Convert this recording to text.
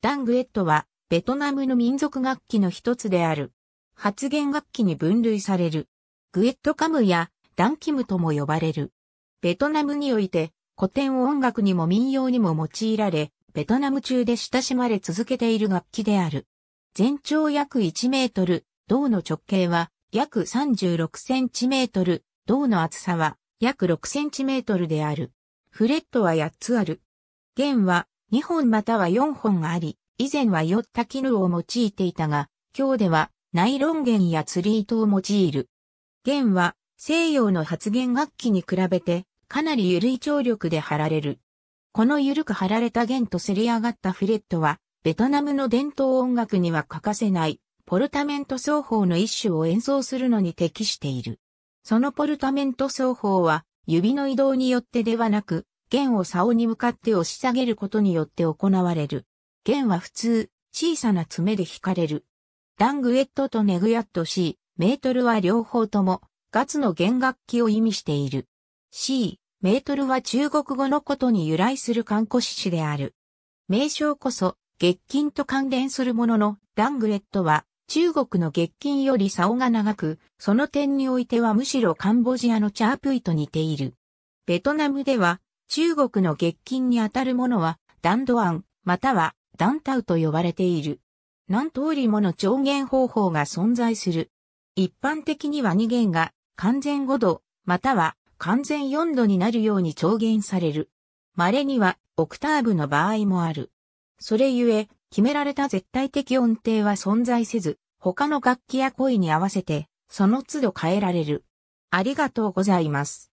ダングエットは、ベトナムの民族楽器の一つである。発言楽器に分類される。グエットカムやダンキムとも呼ばれる。ベトナムにおいて、古典音楽にも民謡にも用いられ、ベトナム中で親しまれ続けている楽器である。全長約1メートル、銅の直径は約36センチメートル、銅の厚さは約6センチメートルである。フレットは8つある。弦は2本または4本あり、以前は酔った絹を用いていたが、今日ではナイロン弦や釣り糸を用いる。弦は西洋の発言楽器に比べてかなり緩い張力で張られる。この緩く張られた弦とせり上がったフレットは、ベトナムの伝統音楽には欠かせない、ポルタメント奏法の一種を演奏するのに適している。そのポルタメント奏法は、指の移動によってではなく、弦を竿に向かって押し下げることによって行われる。弦は普通、小さな爪で引かれる。ダングエットとネグヤット C、メートルは両方とも、ガツの弦楽器を意味している。C、メートルは中国語のことに由来する漢古詩である。名称こそ、月金と関連するものの、ダングレットは、中国の月金より竿が長く、その点においてはむしろカンボジアのチャープイと似ている。ベトナムでは、中国の月金にあたるものは、段アン、または段タウと呼ばれている。何通りもの調弦方法が存在する。一般的には2弦が完全5度、または完全4度になるように調弦される。稀にはオクターブの場合もある。それゆえ、決められた絶対的音程は存在せず、他の楽器や声に合わせて、その都度変えられる。ありがとうございます。